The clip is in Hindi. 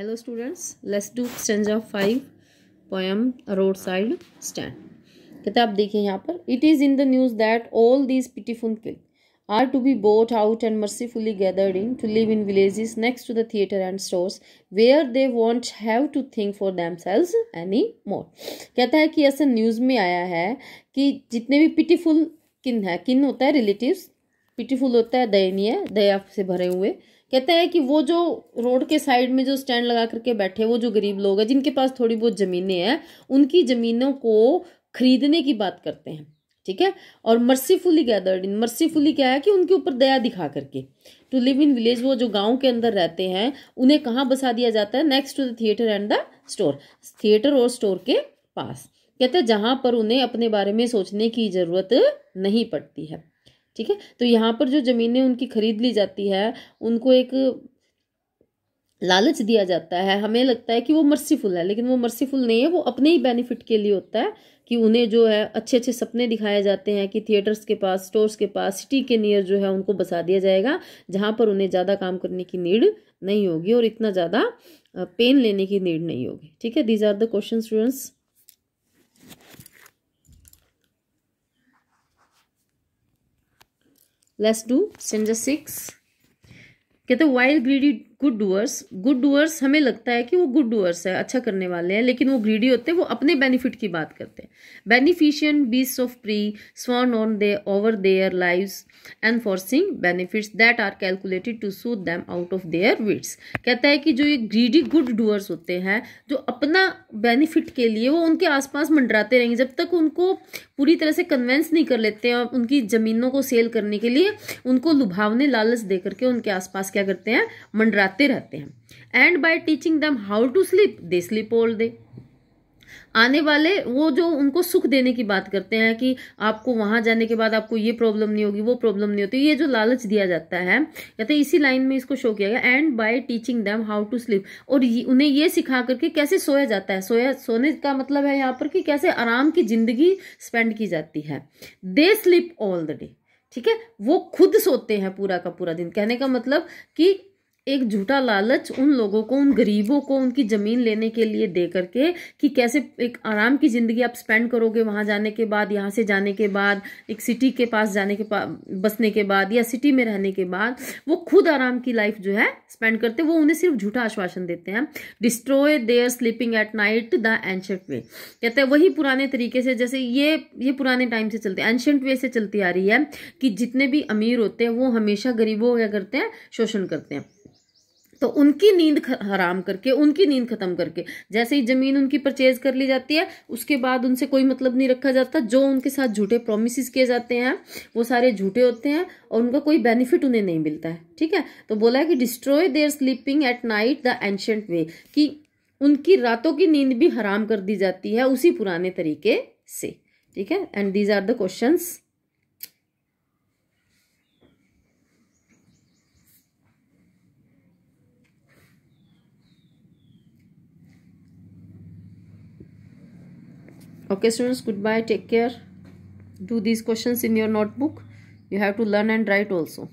hello students let's do five poem road side stand कहते आप देखिए यहाँ पर it is in the news that all these pitiful kin are to be bought out and mercifully gathered in to live in villages next to the theatre and stores where they won't have to think for themselves any more कहता है कि ऐसा न्यूज़ में आया है कि जितने भी पिटीफुल किन है किन होता है रिलेटिव पिटीफुल होता है दयनीय दया से भरे हुए कहते हैं कि वो जो रोड के साइड में जो स्टैंड लगा करके बैठे वो जो गरीब लोग हैं जिनके पास थोड़ी बहुत ज़मीनें हैं उनकी ज़मीनों को खरीदने की बात करते हैं ठीक है और मर्सीफुली गैदर्ड इन मर्सीफुली क्या है कि उनके ऊपर दया दिखा करके टू लिव इन विलेज वो जो गांव के अंदर रहते हैं उन्हें कहाँ बसा दिया जाता है next to the theatre and the store theatre और स्टोर के पास कहते हैं जहाँ पर उन्हें अपने बारे में सोचने की ज़रूरत नहीं पड़ती है ठीक है तो यहाँ पर जो ज़मीनें उनकी खरीद ली जाती है उनको एक लालच दिया जाता है हमें लगता है कि वो मर्सीफुल है लेकिन वो मर्सीफुल नहीं है वो अपने ही बेनिफिट के लिए होता है कि उन्हें जो है अच्छे अच्छे सपने दिखाए जाते हैं कि थिएटर्स के पास स्टोर्स के पास सिटी के नियर जो है उनको बसा दिया जाएगा जहाँ पर उन्हें ज़्यादा काम करने की नीड नहीं होगी और इतना ज़्यादा पेन लेने की नीड नहीं होगी ठीक है these are the question students Let's do stanza 6. Get the wild greedy good doers good doers हमें लगता है कि वो गुड डूअर्स है अच्छा करने वाले हैं लेकिन वो ग्रीडी होते हैं वो अपने बेनिफिट की बात करते हैं beneficent beasts of prey swarm on they over their live enforcing benefits that are calculated to soothe them out of their wits कहता है कि जो ये ग्रीडी गुड डूअर्स होते हैं जो अपना बेनिफिट के लिए वो उनके आसपास मंडराते रहेंगे जब तक उनको पूरी तरह से कन्वेंस नहीं कर लेते हैं और उनकी ज़मीनों को सेल करने के लिए उनको लुभावने लालच दे करके उनके आसपास क्या करते हैं मंडरा जाते रहते हैं and by teaching them how to sleep they sleep all day आने वाले वो जो उनको सुख देने की बात करते हैं कि आपको वहाँ जाने के बाद आपको ये प्रॉब्लम नहीं होगी वो प्रॉब्लम नहीं होती ये जो लालच दिया जाता है कहते हैं इसी लाइन में इसको शो किया गया and by teaching them how to sleep और ये, उन्हें ये सिखा करके कैसे सोया जाता है सोया सोने का मतलब है यहाँ पर कि कैसे आराम की जिंदगी स्पेंड की जाती है they sleep all the day ठीक है वो खुद सोते हैं पूरा का पूरा दिन कहने का मतलब कि एक झूठा लालच उन लोगों को उन गरीबों को उनकी ज़मीन लेने के लिए दे करके कि कैसे एक आराम की ज़िंदगी आप स्पेंड करोगे वहाँ जाने के बाद यहाँ से जाने के बाद एक सिटी के पास जाने के पास बसने के बाद या सिटी में रहने के बाद वो खुद आराम की लाइफ जो है स्पेंड करते वो उन्हें सिर्फ झूठा आश्वासन देते हैं destroy their sleeping at night the ancient way कहते हैं वही पुराने तरीके से जैसे ये ये पुराने टाइम से चलते एंशंट वे से चलती आ रही है कि जितने भी अमीर होते हैं वो हमेशा गरीबों क्या करते हैं शोषण करते हैं तो उनकी नींद हराम करके उनकी नींद खत्म करके जैसे ही जमीन उनकी परचेज कर ली जाती है उसके बाद उनसे कोई मतलब नहीं रखा जाता जो उनके साथ झूठे प्रोमिस किए जाते हैं वो सारे झूठे होते हैं और उनका कोई बेनिफिट उन्हें नहीं मिलता है ठीक है तो बोला है कि destroy their sleeping at night the ancient way कि उनकी रातों की नींद भी हराम कर दी जाती है उसी पुराने तरीके से ठीक है and these are the questions okay students goodbye take care do these questions in your notebook you have to learn and write also